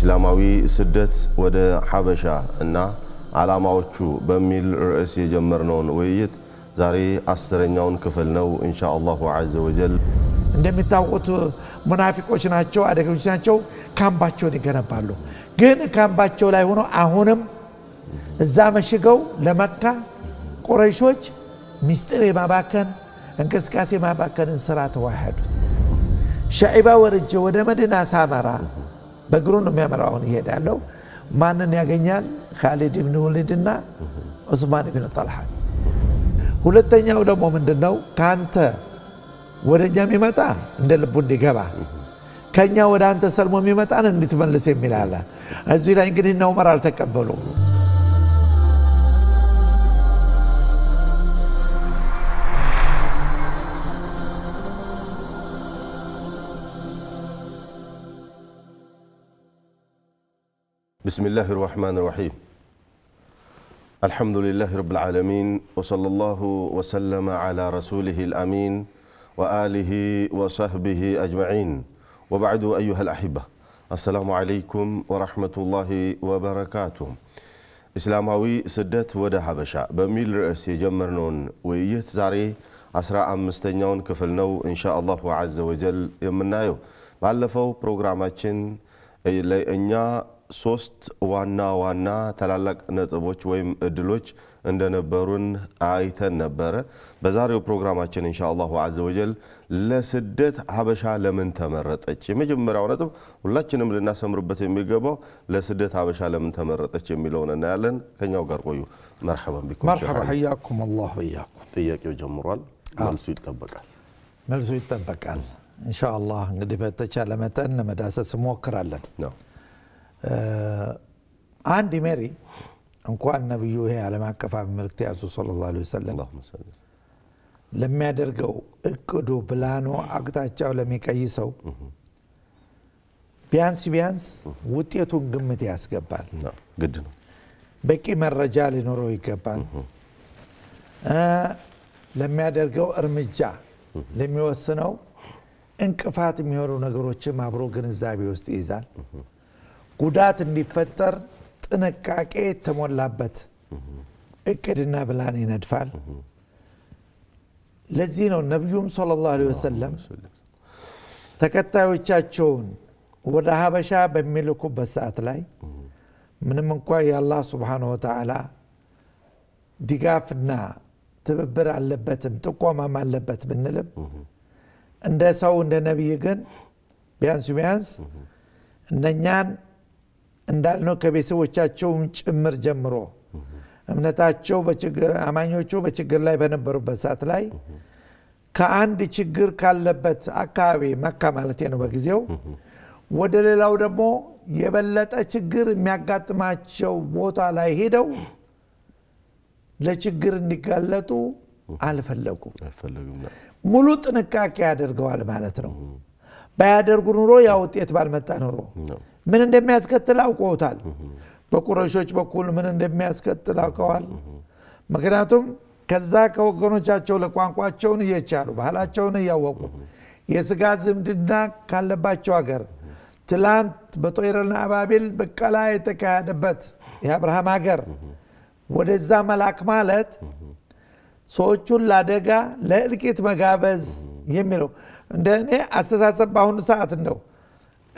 እስላማዊ ስደት ወደ ሐበሻ እና ዓላማዎቹ በሚል ርዕስ የጀመርነውን ውይይት ዛሬ አስረኛውን ክፍል ነው። እንሻ አላሁ ዘ ወጀል እንደሚታወቁት ሙናፊቆች ናቸው፣ አደገኞች ናቸው። ካምባቸውን ይገነባሉ። ግን ካምባቸው ላይ ሆኖ አሁንም እዛ መሽገው ለመካ ቁረይሾች ሚስጢር የማባከን እንቅስቃሴ የማባከንን ስራ ተዋሃዱት። ሸዒባ ወርጄ ወደ መዲና ሳመራ በእግሩ ነው የሚያመራው። አሁን ይሄድ ያለው ማንን ያገኛል? ካሊድ ብን ወሊድና ዑስማን ብን ጠልሃን። ሁለተኛው ደግሞ ምንድን ነው? ከአንተ ወደ እኛ የሚመጣ እንደ ልቡ እንዲገባ ከእኛ ወደ አንተ ሰልሞ የሚመጣን እንድትመልስ የሚል አለ። እዚህ ላይ እንግዲህ እነ ዑመር አልተቀበሉም። بسم الله الرحمن الرحيم الحمد لله رب العالمين وصلى الله وسلم على رسوله الأمين وآله وصحبه أجمعين وبعد أيها الأحبة السلام عليكم ورحمة الله وبركاته إسلاماوي سدت ود حبشا بميل رأس يجمرنون ويهت زاري أسراء مستنيون كفلنو إن شاء الله عز وجل يمنايو ባለፈው ፕሮግራማችን ላይ እኛ ሶስት ዋና ዋና ታላላቅ ነጥቦች ወይም እድሎች እንደነበሩን አይተን ነበረ። በዛሬው ፕሮግራማችን እንሻ አላሁ አዘ ወጀል ለስደት ሀበሻ ለምን ተመረጠች? የመጀመሪያው ነጥብ ሁላችንም ልናሰምርበት የሚገባው ለስደት ሀበሻ ለምን ተመረጠች የሚለውን እናያለን። ከኛው ጋር ቆዩ። መርሐባን ቢኩም። መርሐባ ሐያኩም አላሁ ወያኩም። ጥያቄው ጀምሯል። መልሱ ይጠበቃል። መልሱ ይጠበቃል። እንሻ አላህ እንግዲህ በተቻለ መጠን መዳሰስ እሞክራለን። አንድ መሪ እንኳን ነቢዩ ይሄ ዓለም አቀፍ መልክት ያዙ ሰለላሁ ዐለይሂ ወሰለም ለሚያደርገው እቅዱ ብላኖ አቅጣጫው ለሚቀይ ሰው ቢያንስ ቢያንስ ውጤቱን ግምት ያስገባል። ግድ ነው። በቂ መረጃ ሊኖረው ይገባል። ለሚያደርገው እርምጃ ለሚወስነው እንቅፋት የሚሆኑ ነገሮችም አብሮ ግንዛቤ ውስጥ ይይዛል። ጉዳት እንዲፈጠር ጥንቃቄ የተሞላበት እቅድና ብላን ይነድፋል። ለዚህ ነው ነቢዩም ሰለላሁ ዐለይሂ ወሰለም ተከታዮቻቸውን ወደ ሀበሻ በሚልኩበት ሰዓት ላይ ምንም እንኳ የአላህ ስብሓነሁ ወተዓላ ድጋፍና ትብብር አለበትም ጥቆማም አለበት ብንልም እንደ ሰው እንደ ነቢይ ግን ቢያንስ ቢያንስ እነኛን እንዳልነው ከቤተሰቦቻቸውም ጭምር ጀምሮ እምነታቸው አማኞቹ በችግር ላይ በነበሩበት ሰዓት ላይ ከአንድ ችግር ካለበት አካባቢ መካ ማለት ነው በጊዜው ወደ ሌላው ደግሞ የበለጠ ችግር የሚያጋጥማቸው ቦታ ላይ ሄደው ለችግር እንዲጋለጡ አልፈለጉም ሙሉ ጥንቃቄ ያደርገዋል ማለት ነው ባያደርጉ ኑሮ ያ ውጤት ባልመጣ ኑሮ ምን እንደሚያስከትል አውቀውታል። በቁረሾች በኩል ምን እንደሚያስከትል አውቀዋል። ምክንያቱም ከዛ ከወገኖቻቸው ለቋንቋቸውን እየቻሉ ባህላቸውን እያወቁ የስጋ ዝምድና ካለባቸው ሀገር ትላንት በጦይረና አባቢል በቀላ የተካሄደበት የአብርሃም ሀገር ወደዛ መላክ ማለት ሰዎቹን ለአደጋ ለእልቂት መጋበዝ የሚለው እንደ እኔ አስተሳሰብ በአሁኑ ሰዓት እንደው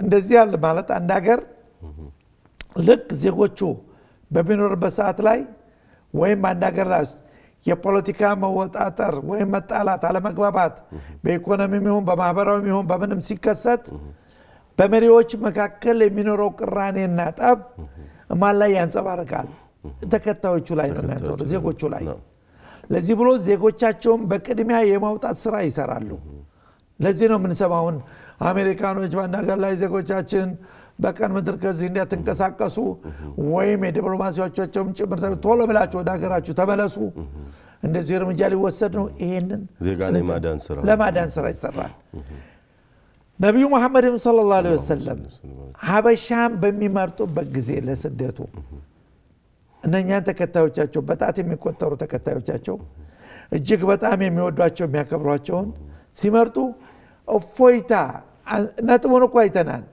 እንደዚህ ያለ ማለት አንድ ሀገር ልክ ዜጎቹ በሚኖርበት ሰዓት ላይ ወይም አንድ ሀገር ላይ ውስጥ የፖለቲካ መወጣጠር ወይም መጣላት፣ አለመግባባት በኢኮኖሚም ይሁን በማህበራዊም ይሁን በምንም ሲከሰት በመሪዎች መካከል የሚኖረው ቅራኔና ጠብ ማን ላይ ያንጸባርቃል? ተከታዮቹ ላይ ነው የሚያንጸባ ዜጎቹ ላይ። ለዚህ ብሎ ዜጎቻቸውን በቅድሚያ የማውጣት ስራ ይሰራሉ። ለዚህ ነው የምንሰማውን አሜሪካኖች በአናገር ላይ ዜጎቻችን በቀን ምድር ከዚህ እንዲያትንቀሳቀሱ ወይም የዲፕሎማሲዎቻቸውም ጭምር ቶሎ ብላቸው ወደ ሀገራችሁ ተመለሱ እንደዚህ እርምጃ ሊወሰድ ነው። ይሄንን ለማዳን ስራ ይሰራል። ነቢዩ መሐመድም ሰለላሁ ላ ወሰለም ሀበሻን በሚመርጡበት ጊዜ ለስደቱ እነኛን ተከታዮቻቸው በጣት የሚቆጠሩ ተከታዮቻቸው እጅግ በጣም የሚወዷቸው የሚያከብሯቸውን ሲመርጡ እፎይታ نتمن كويتنان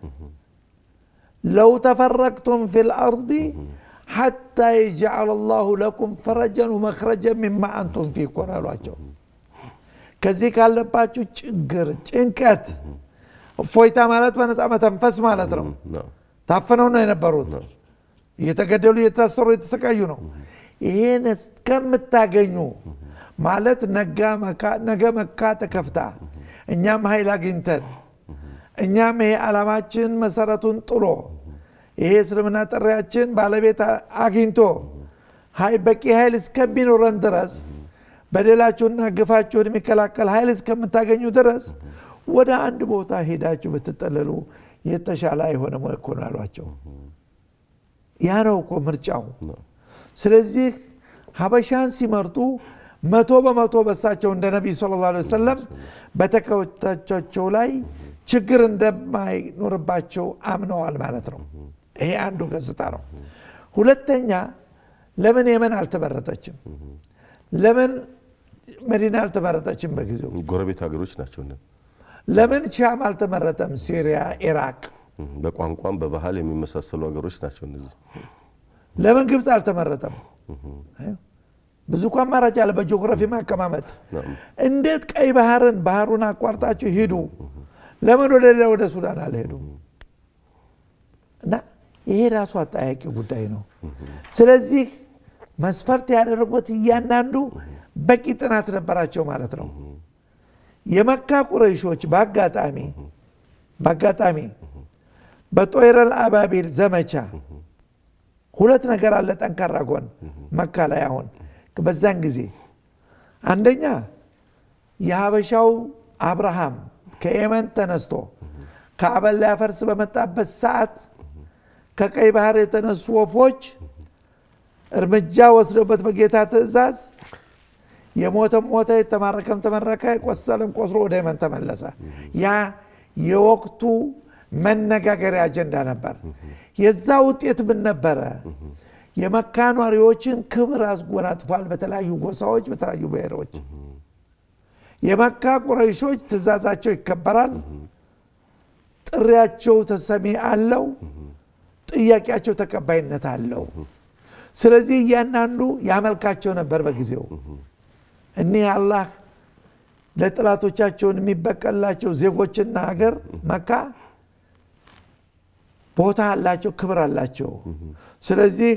لو تفرقتم في الأرض حتى يجعل الله لكم فرجا ومخرجا مما أنتم في كورا الواجو كذي قال لباتشو چنقر چنكت فويتا مالات وانا تعمى تنفس مالاتهم تعفنون هنا بروت يتقدلوا يتسروا يتسكايونو هنا كم التاقينو مالت نقا مكا نقا مكا تكفتا انيام هاي لاقينتن እኛም ይሄ ዓላማችን መሰረቱን ጥሎ ይሄ እስልምና ጥሪያችን ባለቤት አግኝቶ በቂ ኃይል እስከሚኖረን ድረስ በሌላችሁና ግፋችሁን የሚከላከል ኃይል እስከምታገኙ ድረስ ወደ አንድ ቦታ ሄዳችሁ ብትጠለሉ የተሻለ አይሆነ እኮ ነው አሏቸው። ያ ነው እኮ ምርጫው። ስለዚህ ሀበሻን ሲመርጡ መቶ በመቶ በሳቸው እንደ ነቢይ ስለ ላ ሰለም በተከታቻቸው ላይ ችግር እንደማይኖርባቸው አምነዋል ማለት ነው። ይሄ አንዱ ገጽታ ነው። ሁለተኛ ለምን የመን አልተመረጠችም? ለምን መዲና አልተመረጠችም? በጊዜው ጎረቤት ሀገሮች ናቸው። ለምን ሻም አልተመረጠም? ሲሪያ፣ ኢራቅ በቋንቋም በባህል የሚመሳሰሉ ሀገሮች ናቸው እነዚህ። ለምን ግብፅ አልተመረጠም? ብዙ እኳ አማራጭ አለ በጂኦግራፊ ማቀማመጥ። እንዴት ቀይ ባህርን ባህሩን አቋርጣችሁ ሂዱ ለምን ወደ ሌላ ወደ ሱዳን አልሄዱም? እና ይሄ ራሱ አጠያቂ ጉዳይ ነው። ስለዚህ መስፈርት ያደረጉት እያንዳንዱ በቂ ጥናት ነበራቸው ማለት ነው። የመካ ቁረይሾች በአጋጣሚ በአጋጣሚ በጦይረል አባቢል ዘመቻ ሁለት ነገር አለ ጠንካራ ጎን መካ ላይ አሁን በዛን ጊዜ አንደኛ የሀበሻው አብርሃም ከየመን ተነስቶ ከአበል ሊያፈርስ በመጣበት ሰዓት ከቀይ ባህር የተነሱ ወፎች እርምጃ ወስደውበት በጌታ ትእዛዝ የሞተም ሞተ፣ የተማረከም ተመረከ፣ የቆሰለም ቆስሎ ወደ የመን ተመለሰ። ያ የወቅቱ መነጋገሪያ አጀንዳ ነበር። የዛ ውጤት ምን ነበረ? የመካ ኗሪዎችን ክብር አስጎናጥፏል። በተለያዩ ጎሳዎች፣ በተለያዩ ብሔሮች የመካ ቁረይሾች ትእዛዛቸው ይከበራል፣ ጥሪያቸው ተሰሚ አለው፣ ጥያቄያቸው ተቀባይነት አለው። ስለዚህ እያንዳንዱ ያመልካቸው ነበር በጊዜው። እኒህ አላህ ለጥላቶቻቸውን የሚበቀላቸው ዜጎችና ሀገር መካ ቦታ አላቸው፣ ክብር አላቸው። ስለዚህ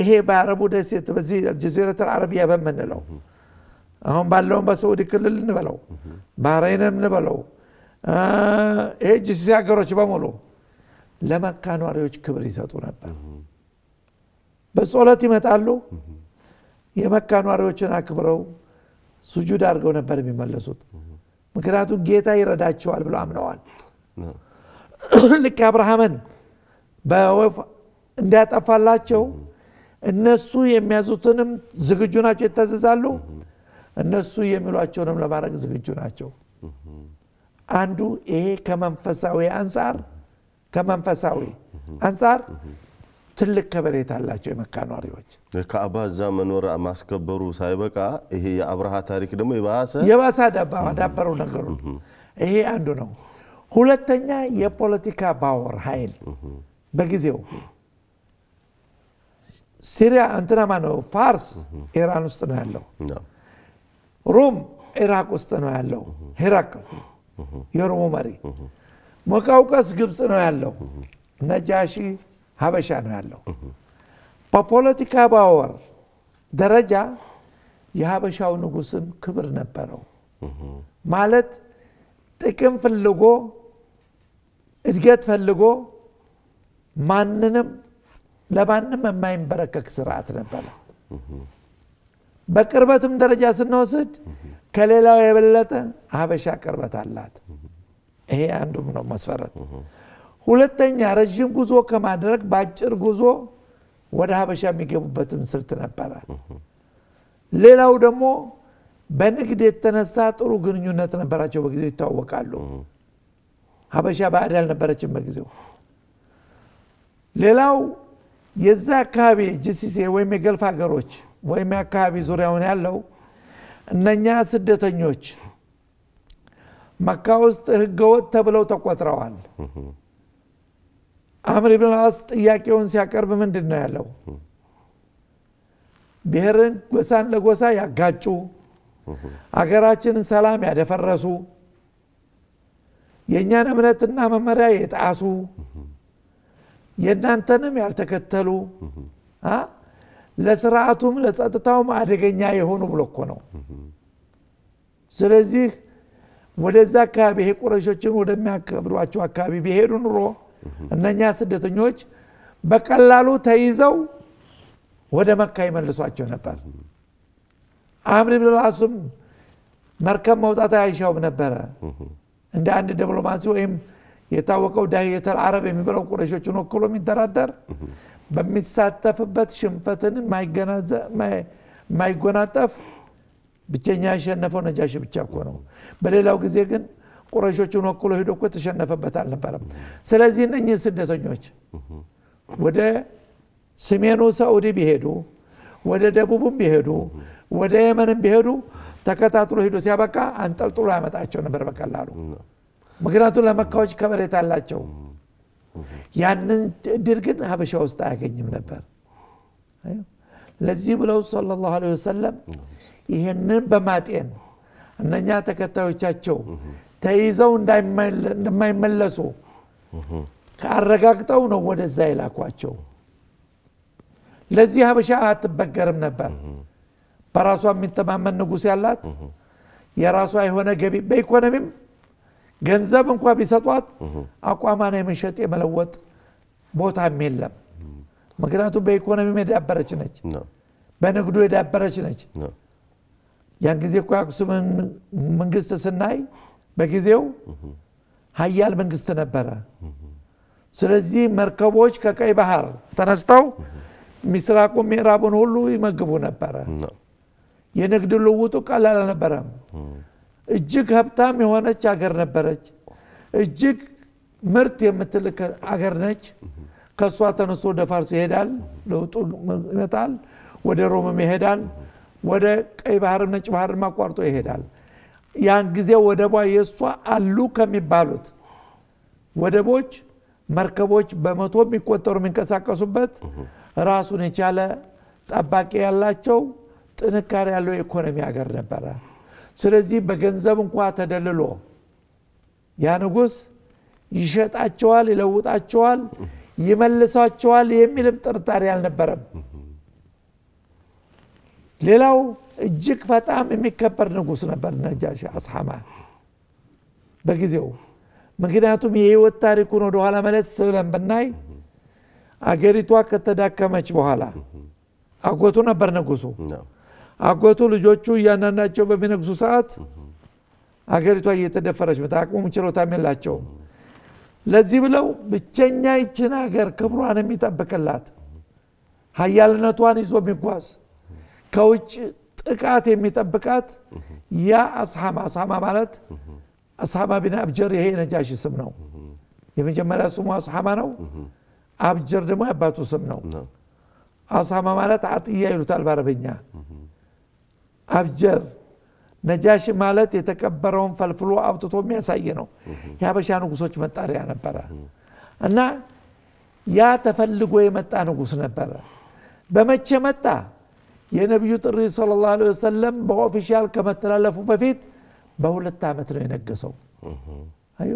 ይሄ በአረቡ ደሴት በዚህ አልጀዚረተል አረቢያ በምንለው አሁን ባለውን በሰዑዲ ክልል እንበለው ባህረይንም እንበለው ይሄ ጂሲሲ ሀገሮች በሙሉ ለመካ ነዋሪዎች ክብር ይሰጡ ነበር በጾለት ይመጣሉ የመካ ነዋሪዎችን አክብረው ሱጁድ አድርገው ነበር የሚመለሱት ምክንያቱም ጌታ ይረዳቸዋል ብሎ አምነዋል ልክ አብርሃምን በወፍ እንዲያጠፋላቸው እነሱ የሚያዙትንም ዝግጁ ናቸው ይታዘዛሉ እነሱ የሚሏቸውንም ለማድረግ ዝግጁ ናቸው አንዱ ይሄ ከመንፈሳዊ አንጻር ከመንፈሳዊ አንጻር ትልቅ ከበሬታ አላቸው የመካ ነዋሪዎች። ከአባ እዛ መኖር ማስከበሩ ሳይበቃ ይሄ የአብርሃ ታሪክ ደግሞ የባሰ የባሰ ዳበረው ነገሩ። ይሄ አንዱ ነው። ሁለተኛ የፖለቲካ ባወር ሀይል በጊዜው ሲሪያ እንትና ማነው ፋርስ ኢራን ውስጥ ነው ያለው ሩም ኢራቅ ውስጥ ነው ያለው ሄራክል የሮሙ መሪ መቃውቀስ ግብፅ ነው ያለው ነጃሺ ሀበሻ ነው ያለው በፖለቲካ ባወር ደረጃ የሀበሻው ንጉስም ክብር ነበረው ማለት ጥቅም ፍልጎ እድገት ፈልጎ ማንንም ለማንም የማይንበረከክ ስርዓት ነበረ በቅርበትም ደረጃ ስንወስድ ከሌላው የበለጠ ሀበሻ ቅርበት አላት። ይሄ አንዱም ነው መስፈረት። ሁለተኛ ረዥም ጉዞ ከማድረግ በአጭር ጉዞ ወደ ሀበሻ የሚገቡበትም ስልት ነበረ። ሌላው ደግሞ በንግድ የተነሳ ጥሩ ግንኙነት ነበራቸው። በጊዜው ይታወቃሉ። ሀበሻ ባዕድ አልነበረችም በጊዜው። ሌላው የዛ አካባቢ ጅሲሴ ወይም የገልፍ ሀገሮች ወይም የአካባቢ ዙሪያውን ያለው እነኛ ስደተኞች መካ ውስጥ ህገወጥ ተብለው ተቆጥረዋል። አምር ብን አስ ጥያቄውን ሲያቀርብ ምንድን ነው ያለው? ብሔርን ጎሳን ለጎሳ ያጋጩ፣ አገራችንን ሰላም ያደፈረሱ፣ የእኛን እምነትና መመሪያ የጣሱ፣ የእናንተንም ያልተከተሉ ለስርዓቱም ለጸጥታውም አደገኛ የሆኑ ብሎ እኮ ነው ስለዚህ ወደዛ አካባቢ ይሄ ቁረሾችን ወደሚያከብሯቸው አካባቢ ቢሄዱ ኑሮ እነኛ ስደተኞች በቀላሉ ተይዘው ወደ መካ ይመልሷቸው ነበር አምር ብላሱም መርከብ መውጣት አይሻውም ነበረ እንደ አንድ ዲፕሎማሲ ወይም የታወቀው ዳሂየተል አረብ የሚበለው ቁረሾችን ወክሎ የሚደራደር በሚሳተፍበት ሽንፈትን የማይጎናጠፍ ብቸኛ ያሸነፈው ነጃሽ ብቻ እኮ ነው። በሌላው ጊዜ ግን ቁረሾቹን ወክሎ ሂዶ እኮ የተሸነፈበት አልነበረም። ስለዚህ እነኝህ ስደተኞች ወደ ሰሜኑ ሳዑዲ ቢሄዱ ወደ ደቡብም ቢሄዱ ወደ የመንም ቢሄዱ ተከታትሎ ሂዶ ሲያበቃ አንጠልጥሎ ያመጣቸው ነበር በቀላሉ። ምክንያቱም ለመካዎች ከበሬታ አላቸው። ያንን እድል ግን ሀበሻ ውስጥ አያገኝም ነበር ለዚህ ብለው ሰለላሁ ዐለይሂ ወሰለም ይህንን በማጤን እነኛ ተከታዮቻቸው ተይዘው እንደማይመለሱ ከአረጋግጠው ነው ወደዛ የላኳቸው ለዚህ ሀበሻ አትበገርም ነበር በራሷ የሚተማመን ንጉስ ያላት የራሷ የሆነ ገቢ በኢኮኖሚም ገንዘብ እንኳ ቢሰጧት አቋማን የመሸጥ የመለወጥ ቦታም የለም። ምክንያቱም በኢኮኖሚም የዳበረች ነች፣ በንግዱ የዳበረች ነች። ያን ጊዜ እኮ የአክሱምን መንግስት ስናይ በጊዜው ሀያል መንግስት ነበረ። ስለዚህ መርከቦች ከቀይ ባህር ተነስተው ምስራቁን ምዕራቡን ሁሉ ይመግቡ ነበረ። የንግድ ልውጡ ቀላል አልነበረም። እጅግ ሀብታም የሆነች አገር ነበረች። እጅግ ምርት የምትልክ አገር ነች። ከእሷ ተነስቶ ወደ ፋርስ ይሄዳል፣ ለውጡ ይመጣል። ወደ ሮምም ይሄዳል። ወደ ቀይ ባህርም ነጭ ባህርም አቋርጦ ይሄዳል። ያን ጊዜ ወደቧ የእሷ አሉ ከሚባሉት ወደቦች መርከቦች በመቶ የሚቆጠሩ የሚንቀሳቀሱበት ራሱን የቻለ ጠባቂ ያላቸው ጥንካሬ ያለው የኢኮኖሚ ሀገር ነበረ። ስለዚህ በገንዘብ እንኳ ተደልሎ ያ ንጉስ ይሸጣቸዋል፣ ይለውጣቸዋል፣ ይመልሳቸዋል የሚልም ጥርጣሬ አልነበረም። ሌላው እጅግ በጣም የሚከበር ንጉስ ነበር ነጃሽ አስሐማ በጊዜው። ምክንያቱም የህይወት ታሪኩን ወደኋላ መለስ ብለን ብናይ አገሪቷ ከተዳከመች በኋላ አጎቱ ነበር ንጉሱ አጎቱ ልጆቹ እያናናቸው በሚነግሱ ሰዓት አገሪቷ እየተደፈረች መታቅሙም ችሎታም የላቸውም። ለዚህ ብለው ብቸኛ ይችን ሀገር ክብሯን የሚጠብቅላት ሀያልነቷን ይዞ የሚጓዝ ከውጭ ጥቃት የሚጠብቃት ያ አስሓማ አስሓማ ማለት አስሓማ ቢን አብጀር ይሄ የነጃሽ ስም ነው። የመጀመሪያ ስሙ አስሓማ ነው። አብጀር ደግሞ ያባቱ ስም ነው። አስሓማ ማለት አጥያ ይሉታል በአረበኛ አብጀር ነጃሽ ማለት የተከበረውን ፈልፍሎ አውጥቶ የሚያሳይ ነው። የሀበሻ ንጉሶች መጣሪያ ነበረ እና ያ ተፈልጎ የመጣ ንጉስ ነበረ። በመቼ መጣ? የነቢዩ ጥሪ ለ ላ ወሰለም በኦፊሻል ከመተላለፉ በፊት በሁለት ዓመት ነው የነገሰው። አዩ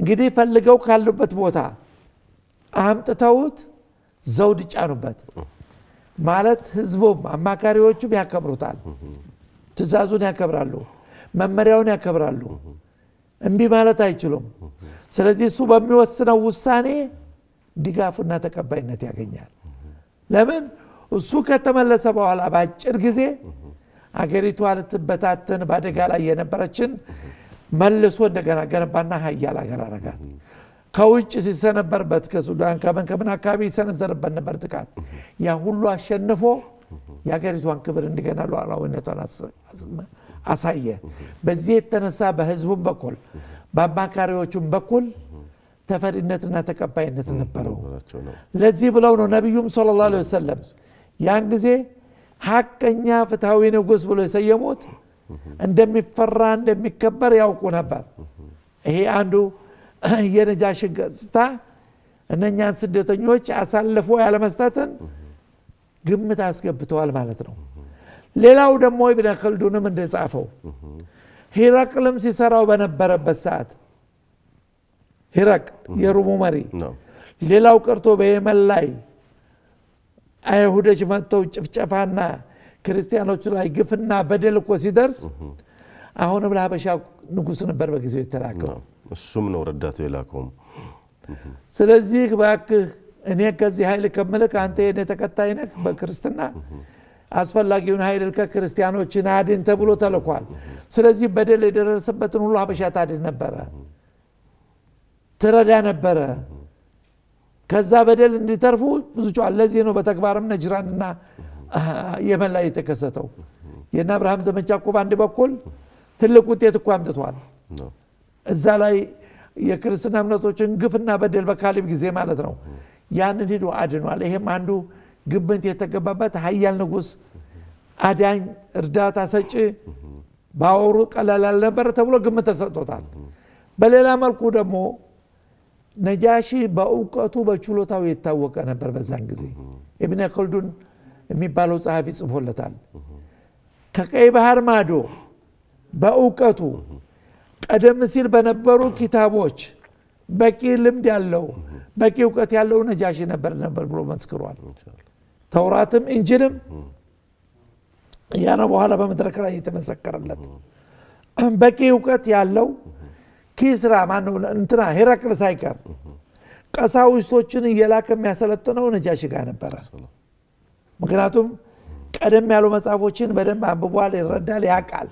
እንግዲህ ፈልገው ካሉበት ቦታ አምጥተውት ዘውድ ጫኑበት። ማለት ህዝቡም አማካሪዎቹም ያከብሩታል፣ ትእዛዙን ያከብራሉ፣ መመሪያውን ያከብራሉ። እምቢ ማለት አይችሉም። ስለዚህ እሱ በሚወስነው ውሳኔ ድጋፉና ተቀባይነት ያገኛል። ለምን እሱ ከተመለሰ በኋላ በአጭር ጊዜ አገሪቱ አልትበታትን በአደጋ ላይ የነበረችን መልሶ እንደገና ገነባና ሀያል አገር አረጋት። ከውጭ ሲሰነበርበት ከሱዳን ከምን ከምን አካባቢ ይሰነዘርበት ነበር ጥቃት። ያ ሁሉ አሸንፎ የሀገሪቷን ክብር እንደገና ሉዓላዊነቷን አሳየ። በዚህ የተነሳ በህዝቡም በኩል በአማካሪዎቹም በኩል ተፈሪነትና ተቀባይነት ነበረው። ለዚህ ብለው ነው ነቢዩም ለ ላ ወሰለም ያን ጊዜ ሀቀኛ ፍትሐዊ ንጉስ ብሎ የሰየሙት እንደሚፈራ እንደሚከበር ያውቁ ነበር። ይሄ አንዱ የነጃሽ ገጽታ እነኛን ስደተኞች አሳልፎ ያለመስጠትን ግምት አስገብተዋል ማለት ነው። ሌላው ደግሞ ኢብነ ኸልዱንም እንደጻፈው ሂረቅልም ሲሰራው በነበረበት ሰዓት ሂረቅ የሩሙ መሪ፣ ሌላው ቀርቶ በየመን ላይ አይሁዶች መጥተው ጭፍጨፋና ክርስቲያኖቹ ላይ ግፍና በደል እኮ ሲደርስ አሁንም ለሀበሻ ንጉሥ ነበር በጊዜው የተላከው እሱም ነው ረዳቱ የላከውም። ስለዚህ እባክህ እኔ ከዚህ ኃይል ከምልክ አንተ የእኔ ተከታይ ነህ በክርስትና አስፈላጊውን ኃይል ከክርስቲያኖችን አድን ተብሎ ተልኳል። ስለዚህ በደል የደረሰበትን ሁሉ ሀበሻ ታድን ነበረ፣ ትረዳ ነበረ። ከዛ በደል እንዲተርፉ ብዙ ጨዋል። ለዚህ ነው በተግባርም ነጅራንና የመን ላይ የተከሰተው። የእነ አብርሃም ዘመቻ እኮ በአንድ በኩል ትልቅ ውጤት እኮ አምጥቷል። እዛ ላይ የክርስትና እምነቶችን ግፍና በደል በካሊብ ጊዜ ማለት ነው ያንን ሂዶ አድኗል። ይሄም አንዱ ግምት የተገባበት ሀያል ንጉስ አዳኝ፣ እርዳታ ሰጪ በአወሩ ቀላል አልነበረ ተብሎ ግምት ተሰጥቶታል። በሌላ መልኩ ደግሞ ነጃሺ በእውቀቱ በችሎታው የታወቀ ነበር። በዛን ጊዜ እብነ ከልዱን የሚባለው ጸሐፊ ጽፎለታል። ከቀይ ባህር ማዶ በእውቀቱ ቀደም ሲል በነበሩ ኪታቦች በቂ ልምድ ያለው በቂ እውቀት ያለው ነጃሽ ነበር ነበር ብሎ መስክሯል። ተውራትም እንጅልም ያነ በኋላ በመድረክ ላይ የተመሰከረለት። በቂ እውቀት ያለው ኪስራ ማነው እንትና ሄራቅል ሳይቀር ቀሳዊስቶችን እየላከ የሚያሰለጥነው ነጃሽ ጋር ነበረ። ምክንያቱም ቀደም ያሉ መጽሐፎችን በደንብ አንብቧል፣ ይረዳል፣ ያውቃል።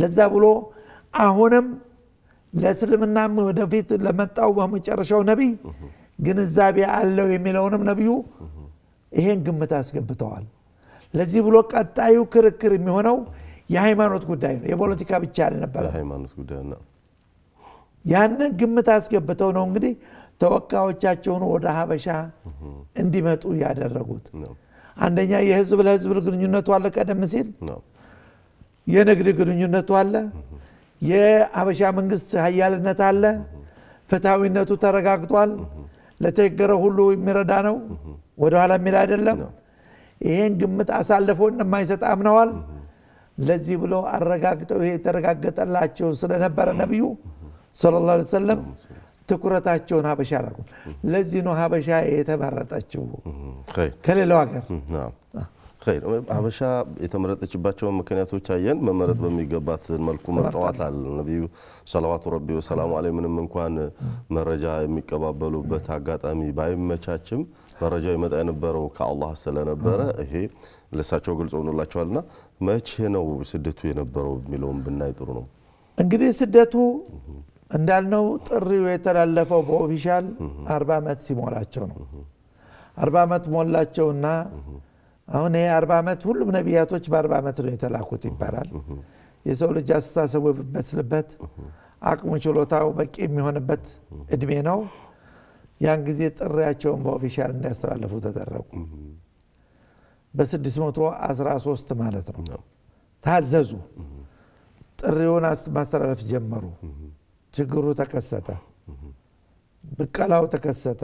ለዛ ብሎ አሁንም ለእስልምና ወደፊት ለመጣው በመጨረሻው ነቢይ ግንዛቤ አለው የሚለውንም ነቢዩ ይሄን ግምት አስገብተዋል። ለዚህ ብሎ ቀጣዩ ክርክር የሚሆነው የሃይማኖት ጉዳይ ነው። የፖለቲካ ብቻ ነው። ያንን ግምት አስገብተው ነው እንግዲህ ተወካዮቻቸውን ወደ ሀበሻ እንዲመጡ ያደረጉት። አንደኛ የህዝብ ለህዝብ ግንኙነቱ አለ፣ ቀደም ሲል የንግድ ግንኙነቱ አለ። የአበሻ መንግስት ሀያልነት አለ። ፍትሐዊነቱ ተረጋግጧል። ለተቸገረ ሁሉ የሚረዳ ነው። ወደኋላ የሚል አይደለም። ይሄን ግምት አሳልፎ እንደማይሰጥ አምነዋል። ለዚህ ብለው አረጋግጠው ይሄ የተረጋገጠላቸው ስለነበረ ነቢዩ ሰለላሁ ላ ትኩረታቸውን ሀበሻ ላቁ። ለዚህ ነው ሀበሻ የተመረጠችው ከሌላው ሀገር ኸይር ሀበሻ የተመረጠችባቸውን ምክንያቶች አየን። መመረጥ በሚገባት መልኩ መርጠዋታል። ነቢዩ ሰለዋቱ ረቢ ወሰላሙ አለይ ምንም እንኳን መረጃ የሚቀባበሉበት አጋጣሚ ባይመቻችም መረጃው ይመጣ የነበረው ከአላህ ስለነበረ ይሄ ለእሳቸው ግልጽ ሆኖላቸዋልና መቼ ነው ስደቱ የነበረው የሚለውን ብናይ ጥሩ ነው። እንግዲህ ስደቱ እንዳልነው ጥሪው የተላለፈው በኦፊሻል አርባ ዓመት ሲሞላቸው ነው። አርባ ዓመት ሞላቸውና አሁን ይሄ አርባ ዓመት ሁሉም ነቢያቶች በአርባ ዓመት ነው የተላኩት ይባላል የሰው ልጅ አስተሳሰቡ የሚመስልበት አቅሙ ችሎታው በቂ የሚሆንበት እድሜ ነው ያን ጊዜ ጥሪያቸውን በኦፊሻል እንዲያስተላልፉ ተደረጉ በ613 ማለት ነው ታዘዙ ጥሪውን ማስተላለፍ ጀመሩ ችግሩ ተከሰተ ብቀላው ተከሰተ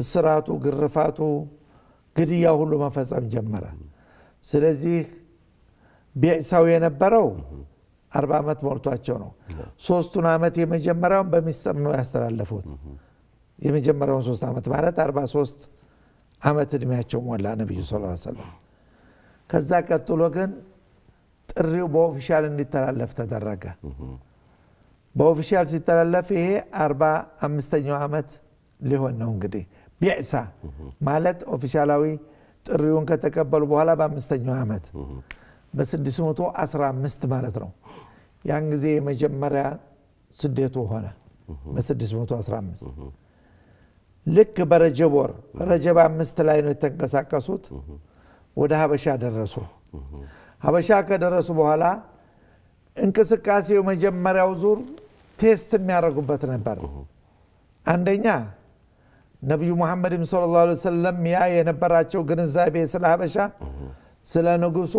እስራቱ ግርፋቱ ግድያ ሁሉ መፈጸም ጀመረ። ስለዚህ ቤሳው የነበረው አርባ ዓመት ሞልቷቸው ነው። ሶስቱን ዓመት የመጀመሪያውን በሚስጥር ነው ያስተላለፉት። የመጀመሪያውን ሶስት ዓመት ማለት አርባ ሶስት ዓመት እድሜያቸው ሞላ ነቢዩ ስ ሰለም። ከዛ ቀጥሎ ግን ጥሪው በኦፊሻል እንዲተላለፍ ተደረገ። በኦፊሻል ሲተላለፍ ይሄ አርባ አምስተኛው ዓመት ሊሆን ነው እንግዲህ ቢዕሳ ማለት ኦፊሻላዊ ጥሪውን ከተቀበሉ በኋላ በአምስተኛው ዓመት በ615 ማለት ነው። ያን ጊዜ የመጀመሪያ ስደቱ ሆነ በ615 ልክ በረጀብ ወር ረጀብ አምስት ላይ ነው የተንቀሳቀሱት። ወደ ሀበሻ ደረሱ። ሀበሻ ከደረሱ በኋላ እንቅስቃሴው መጀመሪያው ዙር ቴስት የሚያደርጉበት ነበር። አንደኛ ነቢዩ ሙሐመድም ስለ ላ ሰለም ያ የነበራቸው ግንዛቤ ስለ ሀበሻ ስለ ንጉሱ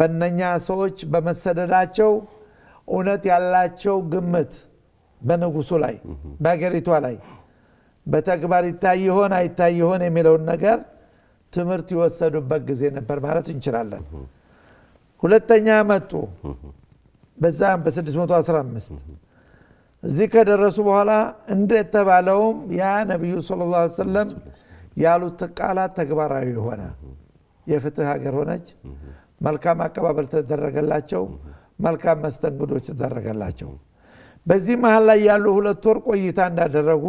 በነኛ ሰዎች በመሰደዳቸው እውነት ያላቸው ግምት በንጉሱ ላይ በሀገሪቷ ላይ በተግባር ይታይ ይሆን አይታይ ይሆን የሚለውን ነገር ትምህርት ይወሰዱበት ጊዜ ነበር ማለት እንችላለን። ሁለተኛ መጡ በዛም በ615 እዚህ ከደረሱ በኋላ እንደተባለውም ያ ነቢዩ ስለ ላ ሰለም ያሉት ቃላት ተግባራዊ የሆነ የፍትህ ሀገር ሆነች መልካም አቀባበል ተደረገላቸው መልካም መስተንግዶች ተደረገላቸው በዚህ መሀል ላይ ያሉ ሁለት ወር ቆይታ እንዳደረጉ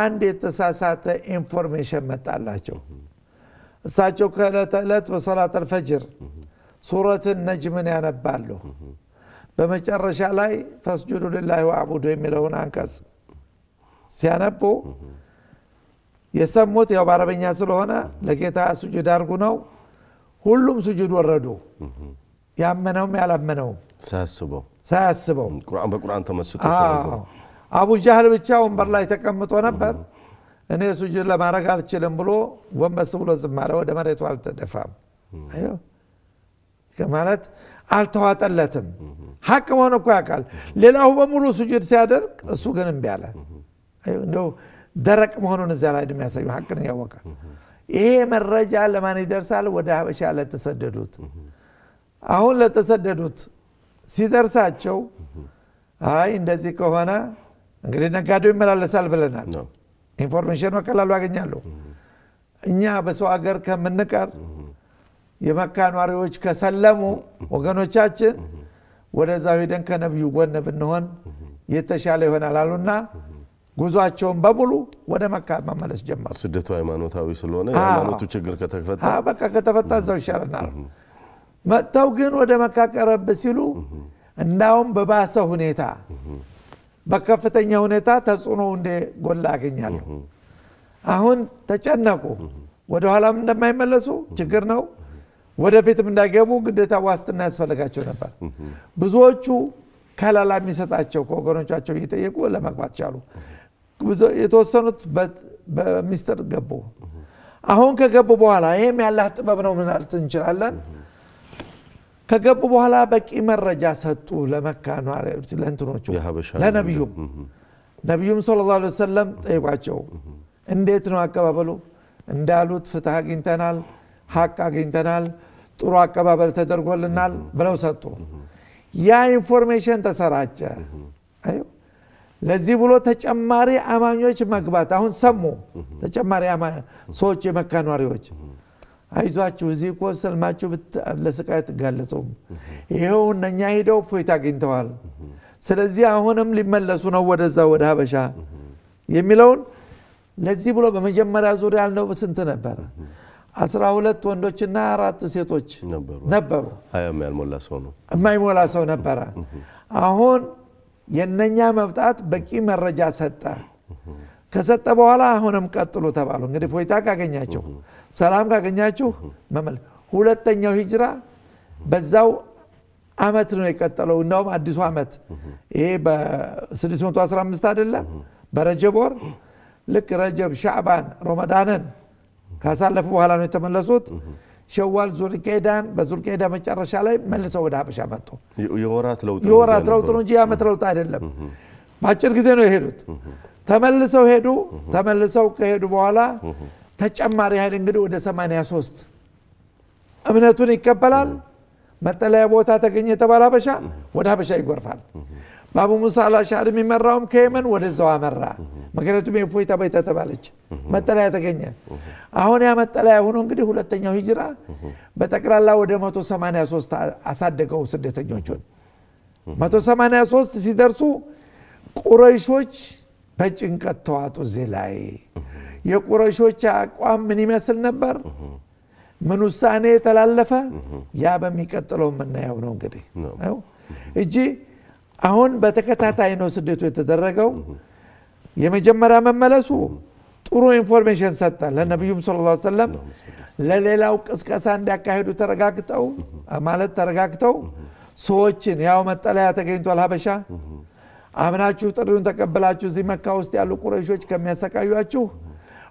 አንድ የተሳሳተ ኢንፎርሜሽን መጣላቸው እሳቸው ከዕለት ዕለት በሰላት አልፈጅር ሱረትን ነጅምን ያነባሉ በመጨረሻ ላይ ፈስጁዱ ልላህ ወአቡዱ የሚለውን አንቀጽ ሲያነቡ የሰሙት ያው በአረበኛ ስለሆነ ለጌታ ስጁድ አድርጉ ነው። ሁሉም ስጁድ ወረዱ። ያመነውም ያላመነውም ሳያስበው ሳያስበው በቁርአን ተመስቶ አቡ ጃህል ብቻ ወንበር ላይ ተቀምጦ ነበር። እኔ ስጁድ ለማድረግ አልችልም ብሎ ጎንበስ ብሎ ዝማለ ወደ መሬቱ አልተደፋም ማለት አልተዋጠለትም። ሀቅ መሆን እኮ ያውቃል። ሌላው በሙሉ ሱጅድ ሲያደርግ እሱ ግን እምቢ አለ። እንደው ደረቅ መሆኑን እዚያ ላይ የሚያሳዩ ሀቅን ያወቀ ይሄ መረጃ ለማን ይደርሳል? ወደ ሀበሻ ለተሰደዱት። አሁን ለተሰደዱት ሲደርሳቸው አይ እንደዚህ ከሆነ እንግዲህ ነጋዴው ይመላለሳል ብለናል። ኢንፎርሜሽን በቀላሉ ያገኛሉ እኛ በሰው ሀገር ከምንቀር የመካ ኗሪዎች ከሰለሙ ወገኖቻችን ወደዛ ሄደን ከነቢዩ ጎን ብንሆን የተሻለ ይሆናል አሉና ጉዟቸውን በሙሉ ወደ መካ መመለስ ጀመሩ። ስደቱ ሃይማኖታዊ ስለሆነ የሃይማኖቱ ችግር ከተፈታ በቃ ከተፈታ ዛው ይሻለናል። መጥተው ግን ወደ መካ ቀረብ ሲሉ እንዳውም በባሰ ሁኔታ በከፍተኛ ሁኔታ ተጽዕኖ እንደ ጎላ አገኛለሁ። አሁን ተጨነቁ። ወደኋላም እንደማይመለሱ ችግር ነው። ወደፊትም እንዳይገቡ ግዴታ ዋስትና ያስፈልጋቸው ነበር። ብዙዎቹ ከላላ የሚሰጣቸው ከወገኖቻቸው እየጠየቁ ለመግባት ቻሉ። የተወሰኑት በሚስጥር ገቡ። አሁን ከገቡ በኋላ ይህም ያላህ ጥበብ ነው ምናልት እንችላለን። ከገቡ በኋላ በቂ መረጃ ሰጡ ለመካ ነዋሪዎች፣ ለእንትኖቹ ለነቢዩም ነቢዩም ሰለላሁ ዐለይሂ ወሰለም ጠይቋቸው፣ እንዴት ነው አቀባበሉ? እንዳሉት ፍትህ አግኝተናል፣ ሀቅ አግኝተናል ጥሩ አቀባበል ተደርጎልናል ብለው ሰጡ። ያ ኢንፎርሜሽን ተሰራጨ። ለዚህ ብሎ ተጨማሪ አማኞች መግባት አሁን ሰሙ። ተጨማሪ ሰዎች የመካ ኗሪዎች አይዟችሁ፣ እዚህ እኮ ስልማችሁ ለስቃይ ትጋለጡም፣ ይኸው እነኛ ሂደው ፎይት አግኝተዋል። ስለዚህ አሁንም ሊመለሱ ነው ወደዛ ወደ ሀበሻ የሚለውን ለዚህ ብሎ በመጀመሪያ ዙሪያ ያልነው ስንት ነበር አስራ ሁለት ወንዶችና አራት ሴቶች ነበሩ የማይሞላ ሰው ነበረ አሁን የነኛ መብጣት በቂ መረጃ ሰጠ ከሰጠ በኋላ አሁንም ቀጥሎ ተባሉ እንግዲህ ፎይታ ካገኛችሁ ሰላም ካገኛችሁ መመል ሁለተኛው ሂጅራ በዛው አመት ነው የቀጠለው እናውም አዲሱ አመት ይሄ በ615 አይደለም በረጀብ ወር ልክ ረጀብ ሻዕባን ሮመዳንን ካሳለፉ በኋላ ነው የተመለሱት ሸዋል ዙልቄዳን በዙልቄዳ መጨረሻ ላይ መልሰው ወደ ሀበሻ መጡ የወራት ለውጥ ነው እንጂ የአመት ለውጥ አይደለም በአጭር ጊዜ ነው የሄዱት ተመልሰው ሄዱ ተመልሰው ከሄዱ በኋላ ተጨማሪ ኃይል እንግዲህ ወደ 83 እምነቱን ይቀበላል መጠለያ ቦታ ተገኘ የተባለ ሀበሻ ወደ ሀበሻ ይጎርፋል በአቡ ሙሳ አልአሻዕሪ የሚመራውም ከየመን ወደዛው አመራ ምክንያቱም የእፎይታ ቤተ ተባለች መጠለያ ተገኘ አሁን ያ መጠለያ ሆኖ እንግዲህ ሁለተኛው ሂጅራ በጠቅላላ ወደ 183 አሳደገው ስደተኞቹን 183 ሲደርሱ ቁረይሾች በጭንቀት ተዋጡ እዚህ ላይ የቁረሾች አቋም ምን ይመስል ነበር ምን ውሳኔ የተላለፈ ያ በሚቀጥለው የምናየው ነው እንግዲህ እጂ አሁን በተከታታይ ነው ስደቱ የተደረገው የመጀመሪያ መመለሱ ጥሩ ኢንፎርሜሽን ሰጠ ለነቢዩም ስለ ላ ሰለም ለሌላው ቅስቀሳ እንዲያካሄዱ ተረጋግጠው ማለት ተረጋግተው ሰዎችን ያው መጠለያ ተገኝቷል ሀበሻ አምናችሁ ጥሪውን ተቀብላችሁ እዚህ መካ ውስጥ ያሉ ቁረይሾች ከሚያሰቃዩችሁ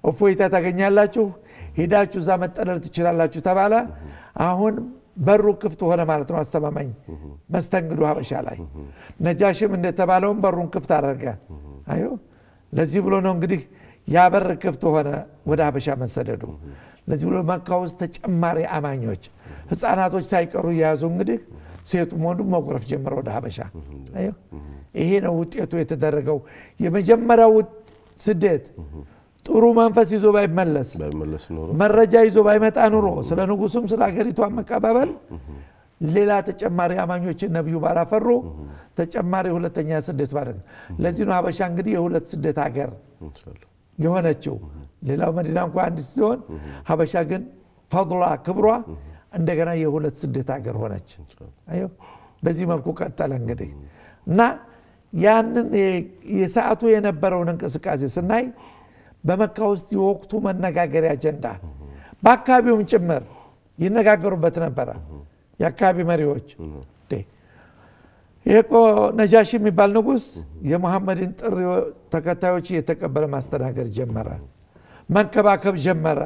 እፎይታ ታገኛላችሁ ሄዳችሁ እዛ መጠለል ትችላላችሁ ተባለ አሁን በሩ ክፍት ሆነ ማለት ነው አስተማማኝ መስተንግዶ ሀበሻ ላይ ነጃሽም እንደተባለውም በሩን ክፍት አደረገ አዩ ለዚህ ብሎ ነው እንግዲህ ያበር ክፍት ሆነ ወደ ሀበሻ መሰደዱ። ለዚህ ብሎ መካ ውስጥ ተጨማሪ አማኞች ህፃናቶች ሳይቀሩ የያዙ እንግዲህ ሴቱ ወንዱም መጎረፍ ጀምረ ወደ ሀበሻ። ይሄ ነው ውጤቱ የተደረገው። የመጀመሪያው ስደት ጥሩ መንፈስ ይዞ ባይመለስ መረጃ ይዞ ባይመጣ ኑሮ ስለ ንጉሱም ስለ ሀገሪቷን መቀባበል ሌላ ተጨማሪ አማኞችን ነቢዩ ባላፈሩ ተጨማሪ ሁለተኛ ስደት ባደረግ ለዚህ ነው ሀበሻ እንግዲህ የሁለት ስደት ሀገር የሆነችው ሌላው መዲና እንኳ አንድ ሲሆን ሀበሻ ግን ፈضሏ ክብሯ እንደገና የሁለት ስደት ሀገር ሆነች በዚህ መልኩ ቀጠለ እንግዲህ እና ያንን የሰዓቱ የነበረውን እንቅስቃሴ ስናይ በመካ ውስጥ የወቅቱ መነጋገሪያ አጀንዳ በአካባቢውም ጭምር ይነጋገሩበት ነበረ የአካባቢ መሪዎች ይህ እኮ ነጃሽ የሚባል ንጉስ የሙሐመድን ጥሪ ተከታዮች እየተቀበለ ማስተናገድ ጀመረ፣ መንከባከብ ጀመረ።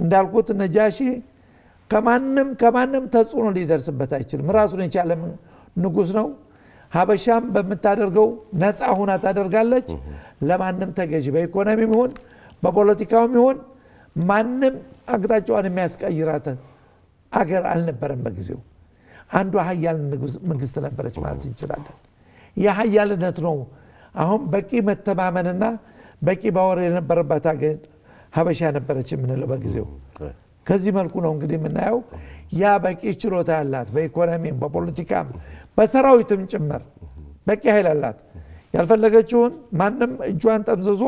እንዳልኩት ነጃሺ ከማንም ከማንም ተጽዕኖ ሊደርስበት አይችልም። ራሱን የቻለ ንጉስ ነው። ሀበሻም በምታደርገው ነፃ ሁና ታደርጋለች። ለማንም ተገዥ በኢኮኖሚም ይሁን በፖለቲካውም ይሁን ማንም አቅጣጫዋን የሚያስቀይራት አገር አልነበረም በጊዜው። አንዱ ሀያል መንግስት ነበረች ማለት እንችላለን። የሀያልነት ነው። አሁን በቂ መተማመንና በቂ ባወር የነበረባት ሀገር ሀበሻ ነበረች የምንለው በጊዜው። ከዚህ መልኩ ነው እንግዲህ የምናየው። ያ በቂ ችሎታ ያላት በኢኮኖሚም፣ በፖለቲካም፣ በሰራዊትም ጭምር በቂ ኃይል አላት። ያልፈለገችውን ማንም እጇን ጠምዝዞ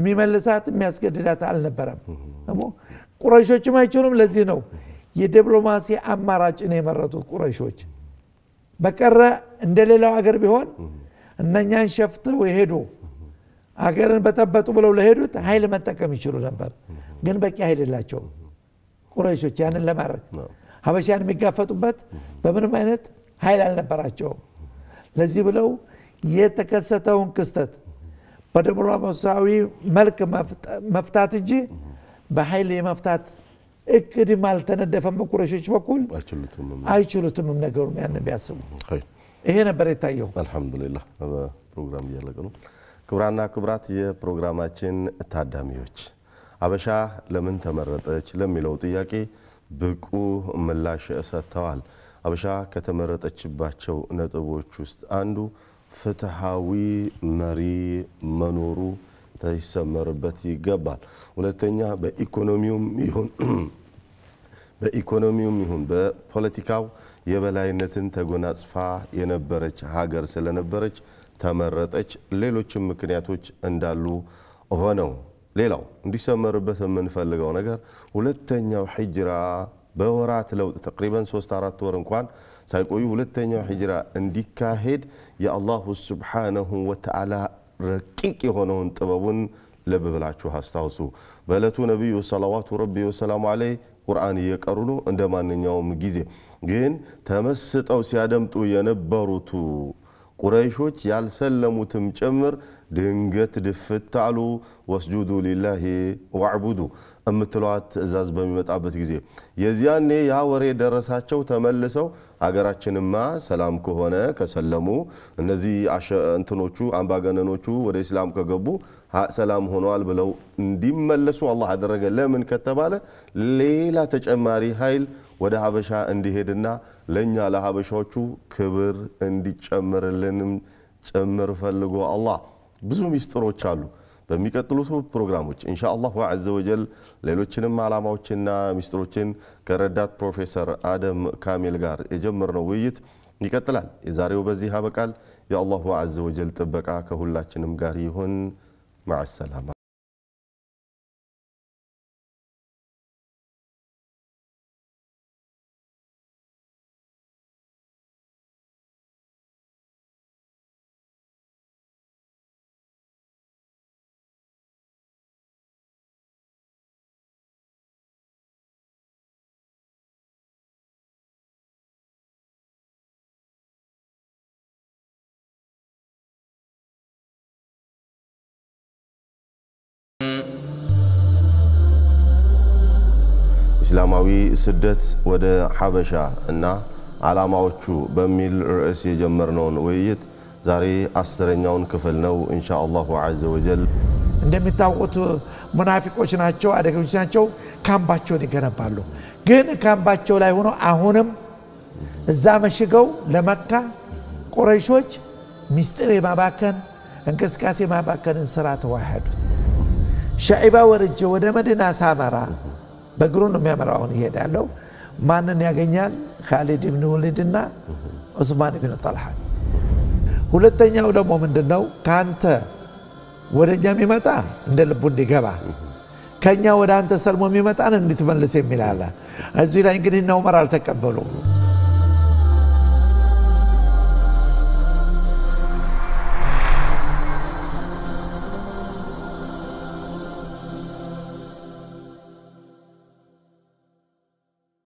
የሚመልሳት የሚያስገድዳት አልነበረም። ቁረሾችም አይችሉም። ለዚህ ነው የዲፕሎማሲ ነው የመረጡት ቁረሾች በቀረ እንደ ሌላው አገር ቢሆን እነኛን ሸፍተው የሄዱ አገርን በጠበጡ ብለው ለሄዱት ኃይል መጠቀም ይችሉ ነበር። ግን በቂ ኃይል የላቸውም ቁረሾች ያንን ለማድረግ ሀበሻን የሚጋፈጡበት በምንም አይነት ኃይል አልነበራቸውም። ለዚህ ብለው የተከሰተውን ክስተት በዲፕሎማሲያዊ መልክ መፍታት እንጂ በኃይል የመፍታት እቅድም አልተነደፈም። በቁረሾች በኩል አይችሉትምም ነገሩም ያን ቢያስቡ። ይሄ ነበር የታየው። አልሐምዱሊላህ እያለቀ ነው። ክብራና ክብራት የፕሮግራማችን ታዳሚዎች አበሻ ለምን ተመረጠች ለሚለው ጥያቄ ብቁ ምላሽ ሰጥተዋል። አበሻ ከተመረጠችባቸው ነጥቦች ውስጥ አንዱ ፍትሐዊ መሪ መኖሩ ሊሰመርበት ይገባል። ሁለተኛ በኢኮኖሚውም ይሁን በኢኮኖሚውም ይሁን በፖለቲካው የበላይነትን ተጎናጽፋ የነበረች ሀገር ስለነበረች ተመረጠች። ሌሎችም ምክንያቶች እንዳሉ ሆነው ሌላው እንዲሰመርበት የምንፈልገው ነገር ሁለተኛው ሂጅራ በወራት ለውጥ ተቅሪበን ሶስት አራት ወር እንኳን ሳይቆዩ ሁለተኛው ሂጅራ እንዲካሄድ የአላሁ ስብሓነሁ ወተዓላ ረቂቅ የሆነውን ጥበቡን ልብ ብላችሁ አስታውሱ። በእለቱ ነቢዩ ሰላዋቱ ረቢ ወሰላሙ አለይ ቁርአን እየቀሩ ነው። እንደ ማንኛውም ጊዜ ግን ተመስጠው ሲያደምጡ የነበሩቱ ቁረይሾች ያልሰለሙትም ጭምር ድንገት ድፍት አሉ ወስጁዱ ሊላሂ ዋዕቡዱ እምትሏት ትእዛዝ በሚመጣበት ጊዜ የዚያኔ ያ ወሬ ደረሳቸው። ተመልሰው አገራችንማ ሰላም ከሆነ ከሰለሙ እነዚህ እንትኖቹ አምባገነኖቹ ወደ ኢስላም ከገቡ ሰላም ሆነዋል ብለው እንዲመለሱ አላህ አደረገ። ለምን ከተባለ ሌላ ተጨማሪ ኃይል ወደ ሀበሻ እንዲሄድና ለእኛ ለሀበሻዎቹ ክብር እንዲጨምርልንም ጭምር ፈልጎ አላህ ብዙ ሚስጥሮች አሉ። በሚቀጥሉት ፕሮግራሞች እንሻ አላህ አዘ ወጀል ሌሎችንም አላማዎችና ሚስጥሮችን ከረዳት ፕሮፌሰር አደም ካሜል ጋር የጀመርነው ውይይት ይቀጥላል። የዛሬው በዚህ አበቃል። የአላሁ አዘ ወጀል ጥበቃ ከሁላችንም ጋር ይሁን። ማዕሰላማ ሰላማዊ ስደት ወደ ሐበሻ እና ዓላማዎቹ በሚል ርዕስ የጀመርነውን ውይይት ዛሬ አስረኛውን ክፍል ነው። እንሻ አላሁ ዘ ወጀል እንደሚታወቁት ሙናፊቆች ናቸው፣ አደገኞች ናቸው። ካምባቸውን ይገነባሉ። ግን ካምባቸው ላይ ሆኖ አሁንም እዛ መሽገው ለመካ ቁረይሾች ሚስጢር የማባከን እንቅስቃሴ የማባከንን ስራ ተዋሃዱት። ሻዕባ ወርጄ ወደ መዲና ሳመራ በእግሩ ነው የሚያመራው። አሁን ይሄድ ያለው ማንን ያገኛል? ካሊድ ብን ወሊድና ዑስማን ብን ጣልሓን። ሁለተኛው ደግሞ ምንድን ነው? ከአንተ ወደ እኛ የሚመጣ እንደ ልቡ እንዲገባ ከእኛ ወደ አንተ ሰልሞ የሚመጣን እንድትመልስ የሚል አለ። እዚህ ላይ እንግዲህ እነ ዑመር አልተቀበሉም።